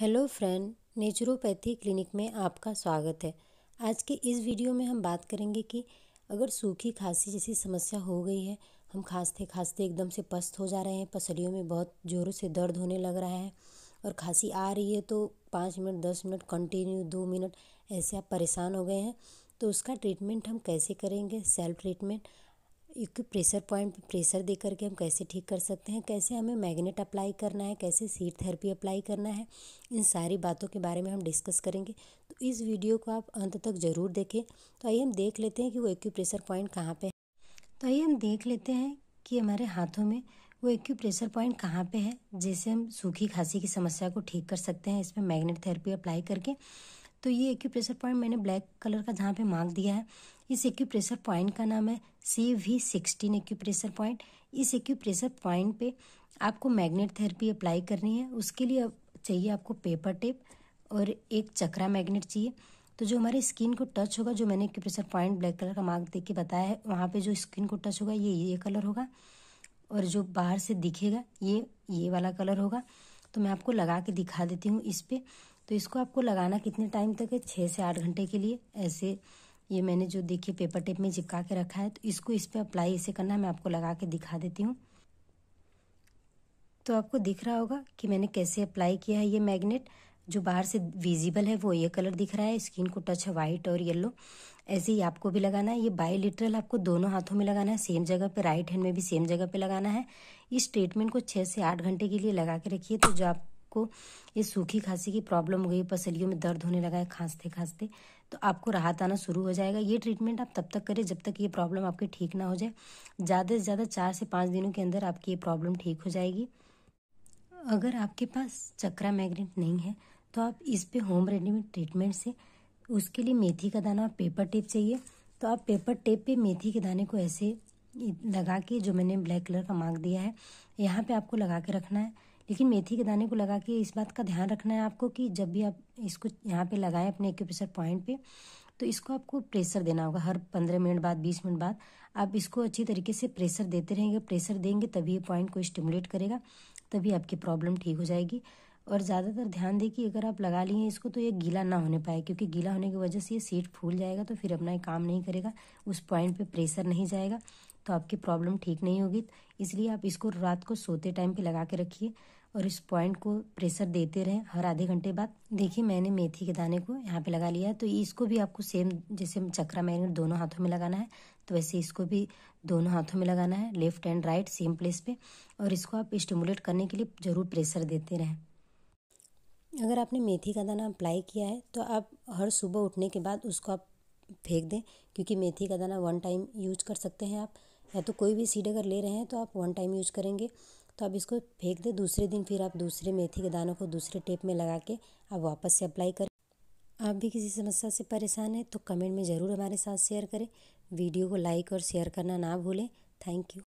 hello friend naturopathy clinic में आपका स्वागत है आज के इस वीडियो में हम बात करेंगे कि अगर सूखी खांसी जैसी समस्या हो गई है हम खांसते खांसते एकदम से पस्त हो जा रहे हैं पसलियों में बहुत ज़ोरों से दर्द होने लग रहा है और खांसी आ रही है तो पाँच मिनट दस मिनट कंटिन्यू दो मिनट ऐसे आप परेशान हो गए हैं तो उसका ट्रीटमेंट हम कैसे करेंगे सेल्फ ट्रीटमेंट एक प्रेशर पॉइंट प्रेशर दे करके हम कैसे ठीक कर सकते हैं कैसे हमें मैग्नेट अप्लाई करना है कैसे सीट थेरेपी अप्लाई करना है इन सारी बातों के बारे में हम डिस्कस करेंगे तो इस वीडियो को आप अंत तक ज़रूर देखें तो आइए हम देख लेते हैं कि वो एक्यूप्रेशर पॉइंट कहाँ पर है तो आइए हम देख लेते हैं कि हमारे हाथों में वो एक्यूप्रेशर पॉइंट कहाँ पर है जैसे हम सूखी खांसी की समस्या को ठीक कर सकते हैं इसमें मैग्नेट थेरेपी अप्लाई करके तो ये एक्यूप्रेशर पॉइंट मैंने ब्लैक कलर का जहाँ पे मार्क दिया है इस एक्यूप्रेशर पॉइंट का नाम है C V sixteen acupressure point इस एक्यूप्रेशर पॉइंट पे आपको मैग्नेट थेरेपी अप्लाई करनी है उसके लिए चाहिए आपको पेपर टेप और एक चक्रा मैग्नेट चाहिए तो जो हमारे स्किन को टच होगा जो मैंने एक्यूप्रेशर पॉइंट ब्लैक कलर का मार्क दे के बताया है वहाँ पे जो स्किन को टच होगा ये ये कलर होगा और जो बाहर से दिखेगा ये ये वाला कलर होगा तो मैं आपको लगा के दिखा देती हूँ इस पर तो इसको आपको लगाना कितने टाइम तक है छः से आठ घंटे के लिए ऐसे ये मैंने जो देखिए पेपर टेप में चिपका के रखा है तो इसको इस पर अप्लाई ऐसे करना है मैं आपको लगा के दिखा देती हूँ तो आपको दिख रहा होगा कि मैंने कैसे अप्लाई किया है ये मैग्नेट जो बाहर से विजिबल है वो ये कलर दिख रहा है स्किन को टच है वाइट और येलो ऐसे ही आपको भी लगाना है ये बाई लिटरल आपको दोनों हाथों में लगाना है सेम जगह पे राइट हैंड में भी सेम जगह पे लगाना है इस ट्रीटमेंट को छः से आठ घंटे के लिए लगा के रखिए तो जो आप आपको ये सूखी खांसी की प्रॉब्लम हो गई पसलियों में दर्द होने लगा है खांसते खांसते तो आपको राहत आना शुरू हो जाएगा ये ट्रीटमेंट आप तब तक करें जब तक ये प्रॉब्लम आपकी ठीक ना हो जाए ज़्यादा से ज़्यादा चार से पाँच दिनों के अंदर आपकी ये प्रॉब्लम ठीक हो जाएगी अगर आपके पास चक्रा मैग्नेट नहीं है तो आप इस पर होम रेडीमेड ट्रीटमेंट से उसके लिए मेथी का दाना पेपर टेप चाहिए तो आप पेपर टेप पे मेथी के दाने को ऐसे लगा के जो मैंने ब्लैक कलर का मार्क दिया है यहाँ पे आपको लगा के रखना है लेकिन मेथी के दाने को लगा के इस बात का ध्यान रखना है आपको कि जब भी आप इसको यहाँ पे लगाएं अपने एक्यूप्रेशर पॉइंट पे तो इसको आपको प्रेशर देना होगा हर पंद्रह मिनट बाद बीस मिनट बाद आप इसको अच्छी तरीके से प्रेशर देते रहेंगे प्रेशर देंगे तभी ये पॉइंट को स्टिमुलेट करेगा तभी आपकी प्रॉब्लम ठीक हो जाएगी और ज़्यादातर ध्यान दें कि अगर आप लगा लिए इसको तो ये गीला ना होने पाए क्योंकि गीला होने की वजह से ये सीट फूल जाएगा तो फिर अपना काम नहीं करेगा उस पॉइंट पे प्रेशर नहीं जाएगा तो आपकी प्रॉब्लम ठीक नहीं होगी इसलिए आप इसको रात को सोते टाइम पे लगा के रखिए और इस पॉइंट को प्रेशर देते रहें हर आधे घंटे बाद देखिए मैंने मेथी के दाने को यहाँ पे लगा लिया है तो इसको भी आपको सेम जैसे चक्रा मैरिनेट दोनों हाथों में लगाना है तो वैसे इसको भी दोनों हाथों में लगाना है left and right same place पे और इसको आप स्टिमुलेट करने के लिए ज़रूर प्रेशर देते रहें अगर आपने मेथी का दाना अप्लाई किया है तो आप हर सुबह उठने के बाद उसको आप फेंक दें क्योंकि मेथी का दाना वन टाइम यूज कर सकते हैं आप या तो कोई भी सीड अगर ले रहे हैं तो आप वन टाइम यूज करेंगे तो आप इसको फेंक दें दूसरे दिन फिर आप दूसरे मेथी के दानों को दूसरे टेप में लगा के आप वापस से अप्लाई करें आप भी किसी समस्या से परेशान हैं तो कमेंट में ज़रूर हमारे साथ शेयर करें वीडियो को लाइक और शेयर करना ना भूलें थैंक यू